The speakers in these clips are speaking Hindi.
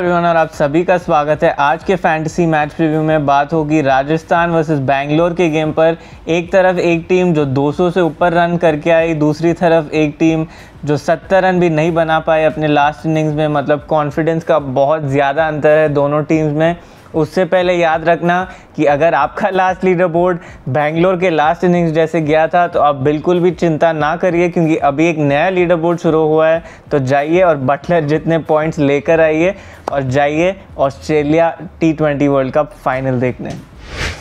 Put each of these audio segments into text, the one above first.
एवरीवन और आप सभी का स्वागत है आज के फैंटेसी मैच प्रीव्यू में बात होगी राजस्थान वर्सेस बैंगलोर के गेम पर एक तरफ एक टीम जो 200 से ऊपर रन करके आई दूसरी तरफ एक टीम जो 70 रन भी नहीं बना पाए अपने लास्ट इनिंग्स में मतलब कॉन्फिडेंस का बहुत ज़्यादा अंतर है दोनों टीम्स में उससे पहले याद रखना कि अगर आपका लास्ट लीडर बोर्ड बैंगलोर के लास्ट इनिंग्स जैसे गया था तो आप बिल्कुल भी चिंता ना करिए क्योंकि अभी एक नया लीडर बोर्ड शुरू हुआ है तो जाइए और बटलर जितने पॉइंट्स लेकर आइए और जाइए Australia T twenty World Cup final देखने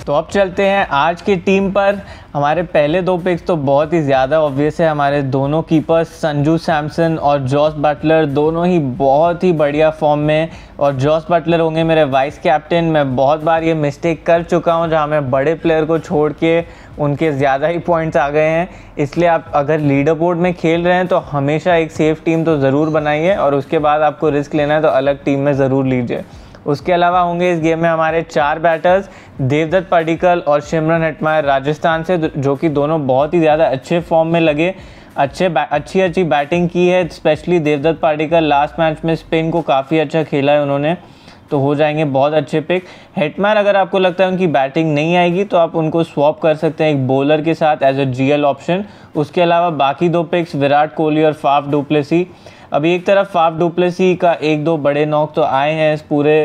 तो अब चलते हैं आज की टीम पर हमारे पहले दो पिक्स तो बहुत ही ज़्यादा ऑब्वियस है हमारे दोनों कीपर्स संजू सैमसन और जॉस बटलर दोनों ही बहुत ही बढ़िया फॉर्म में और जॉस बटलर होंगे मेरे वाइस कैप्टन मैं बहुत बार ये मिस्टेक कर चुका हूँ जहाँ मैं बड़े प्लेयर को छोड़ के उनके ज़्यादा ही पॉइंट्स आ गए हैं इसलिए आप अगर लीडर बोर्ड में खेल रहे हैं तो हमेशा एक सेफ़ टीम तो ज़रूर बनाइए और उसके बाद आपको रिस्क लेना है तो अलग टीम में ज़रूर लीजिए उसके अलावा होंगे इस गेम में हमारे चार बैटर्स देवदत्त पाडिकल और शिमरन हटमायर राजस्थान से जो कि दोनों बहुत ही ज़्यादा अच्छे फॉर्म में लगे अच्छे अच्छी अच्छी बैटिंग की है specially Devdutt Padikkal last match में स्पेन को काफ़ी अच्छा खेला है उन्होंने तो हो जाएंगे बहुत अच्छे पिक हेटमैन अगर आपको लगता है उनकी बैटिंग नहीं आएगी तो आप उनको स्वॉप कर सकते हैं एक बॉलर के साथ एज अ जीएल ऑप्शन उसके अलावा बाकी दो पिक्स विराट कोहली और फाफ डुप्लेसी अभी एक तरफ फाफ डुप्लेसी का एक दो बड़े नॉक तो आए हैं इस पूरे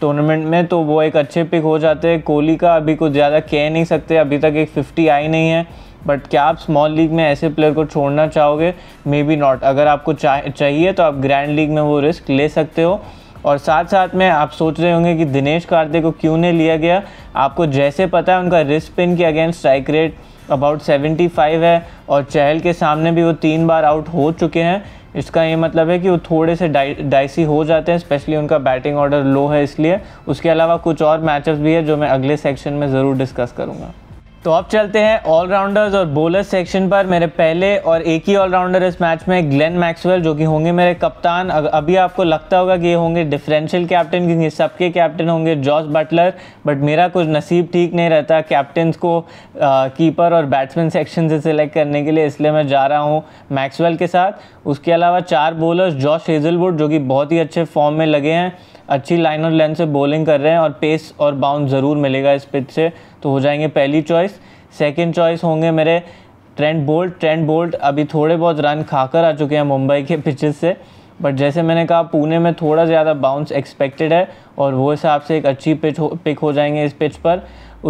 टूर्नामेंट में तो वो एक अच्छे पिक हो जाते हैं कोहली का अभी कुछ ज़्यादा कह नहीं सकते अभी तक एक फिफ्टी आई नहीं है बट क्या आप स्मॉल लीग में ऐसे प्लेयर को छोड़ना चाहोगे मे बी नॉट अगर आपको चाहिए तो आप ग्रैंड लीग में वो रिस्क ले सकते हो और साथ साथ में आप सोच रहे होंगे कि दिनेश कार्तिक को क्यों नहीं लिया गया आपको जैसे पता है उनका रिस्क पिन के अगेंस्ट स्ट्राइक रेट अबाउट 75 है और चहल के सामने भी वो तीन बार आउट हो चुके हैं इसका ये मतलब है कि वो थोड़े से डाइ डाइसी हो जाते हैं स्पेशली उनका बैटिंग ऑर्डर लो है इसलिए उसके अलावा कुछ और मैचेस भी है जो मैं अगले सेक्शन में ज़रूर डिस्कस करूँगा तो अब चलते हैं ऑलराउंडर्स और बोलर्स सेक्शन पर मेरे पहले और एक ही ऑलराउंडर इस मैच में ग्लेन मैक्सवेल जो कि होंगे मेरे कप्तान अभी आपको लगता होगा कि ये होंगे डिफरेंशियल कैप्टन क्योंकि सबके कैप्टन होंगे जॉस बटलर बट मेरा कुछ नसीब ठीक नहीं रहता कैप्टन्स को कीपर और बैट्समैन सेक्शन से सिलेक्ट करने के लिए इसलिए मैं जा रहा हूँ मैक्सवेल के साथ उसके अलावा चार बोलर्स जॉस हेजलवुड जो कि बहुत ही अच्छे फॉर्म में लगे हैं अच्छी लाइन और लेंथ से बॉलिंग कर रहे हैं और पेस और बाउंड ज़रूर मिलेगा इस पिच से तो हो जाएंगे पहली चॉइस सेकेंड चॉइस होंगे मेरे ट्रेंड बोल्ट ट्रेंड बोल्ट अभी थोड़े बहुत रन खाकर आ चुके हैं मुंबई के पिचेस से बट जैसे मैंने कहा पुणे में थोड़ा ज़्यादा बाउंस एक्सपेक्टेड है और वो हिसाब से एक अच्छी पिच हो पिक हो जाएंगे इस पिच पर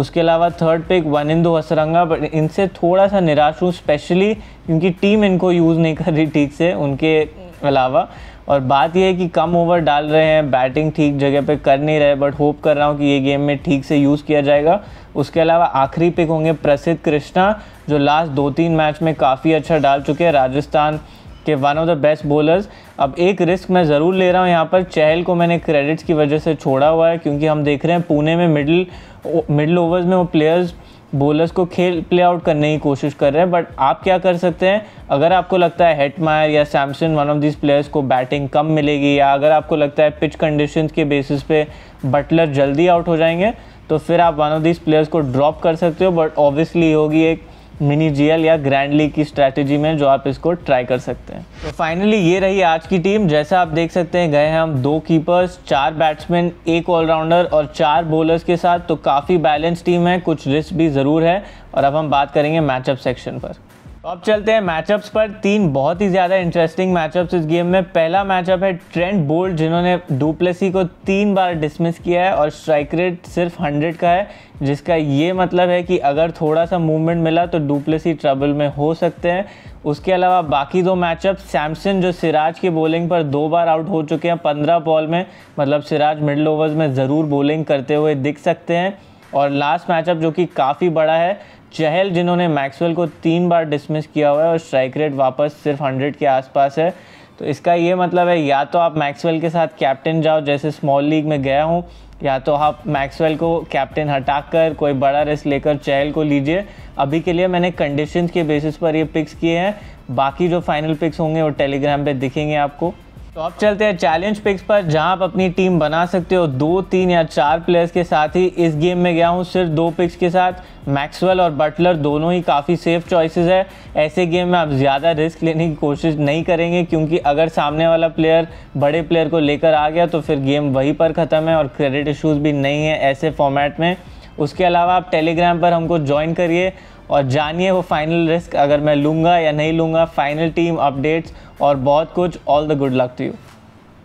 उसके अलावा third pick Wanindu Hasaranga but इनसे थोड़ा सा निराश हूँ स्पेशली क्योंकि टीम इनको यूज़ नहीं कर रही ठीक से उनके इसके अलावा और बात यह है कि कम ओवर डाल रहे हैं बैटिंग ठीक जगह पे कर नहीं रहे बट होप कर रहा हूँ कि ये गेम में ठीक से यूज़ किया जाएगा उसके अलावा आखिरी पिक होंगे प्रसिद्ध कृष्णा जो लास्ट दो तीन मैच में काफ़ी अच्छा डाल चुके हैं राजस्थान के one of the best bowlers अब एक रिस्क मैं ज़रूर ले रहा हूँ यहाँ पर चहल को मैंने क्रेडिट्स की वजह से छोड़ा हुआ है क्योंकि हम देख रहे हैं पुणे में मिडिल मिडिल ओवर्स में वो प्लेयर्स बोलर्स को खेल प्ले आउट करने की कोशिश कर रहे हैं बट आप क्या कर सकते हैं अगर आपको लगता है हेटमायर या Samson one of this players को बैटिंग कम मिलेगी या अगर आपको लगता है पिच कंडीशंस के बेसिस पे बटलर जल्दी आउट हो जाएंगे तो फिर आप वन ऑफ दिस प्लेयर्स को ड्रॉप कर सकते हो बट ऑब्वियसली होगी एक मिनी जीएल या ग्रैंड लीग की स्ट्रैटेजी में जो आप इसको ट्राई कर सकते हैं तो फाइनली ये रही आज की टीम जैसा आप देख सकते हैं गए हैं हम दो कीपर्स चार बैट्समैन एक ऑलराउंडर और चार बॉलर्स के साथ तो काफ़ी बैलेंस टीम है कुछ रिस्क भी ज़रूर है और अब हम बात करेंगे मैचअप सेक्शन पर तो अब चलते हैं मैचअप्स पर तीन बहुत ही ज़्यादा इंटरेस्टिंग मैचअप्स इस गेम में पहला मैचअप है ट्रेंड बोल्ट जिन्होंने डुप्लेसी को तीन बार डिसमिस किया है और स्ट्राइक रेट सिर्फ हंड्रेड का है जिसका ये मतलब है कि अगर थोड़ा सा मूवमेंट मिला तो डुप्लेसी ट्रबल में हो सकते हैं उसके अलावा बाकी दो मैचअप सैमसन जो सिराज की बॉलिंग पर दो बार आउट हो चुके हैं पंद्रह बॉल में मतलब सिराज मिडल ओवर्स में ज़रूर बॉलिंग करते हुए दिख सकते हैं और लास्ट मैचअप जो कि काफ़ी बड़ा है चहल जिन्होंने मैक्सवेल को तीन बार डिसमिस किया हुआ है और स्ट्राइक रेट वापस सिर्फ हंड्रेड के आसपास है तो इसका ये मतलब है या तो आप मैक्सवेल के साथ कैप्टन जाओ जैसे स्मॉल लीग में गया हूँ या तो आप मैक्सवेल को कैप्टन हटाकर कोई बड़ा रिस्क लेकर चहल को लीजिए अभी के लिए मैंने कंडीशंस के बेसिस पर ये पिक्स किए हैं बाकी जो फाइनल पिक्स होंगे वो टेलीग्राम पे दिखेंगे आपको तो अब चलते हैं चैलेंज पिक्स पर जहां आप अपनी टीम बना सकते हो दो तीन या चार प्लेयर्स के साथ ही इस गेम में गया हूं सिर्फ दो पिक्स के साथ मैक्सवेल और बटलर दोनों ही काफ़ी सेफ चॉइसेस है ऐसे गेम में आप ज़्यादा रिस्क लेने की कोशिश नहीं करेंगे क्योंकि अगर सामने वाला प्लेयर बड़े प्लेयर को लेकर आ गया तो फिर गेम वहीं पर ख़त्म है और क्रेडिट इशूज़ भी नहीं है ऐसे फॉर्मेट में उसके अलावा आप टेलीग्राम पर हमको ज्वाइन करिए और जानिए वो फाइनल रिस्क अगर मैं लूँगा या नहीं लूँगा फाइनल टीम अपडेट्स और बहुत कुछ all the good luck to you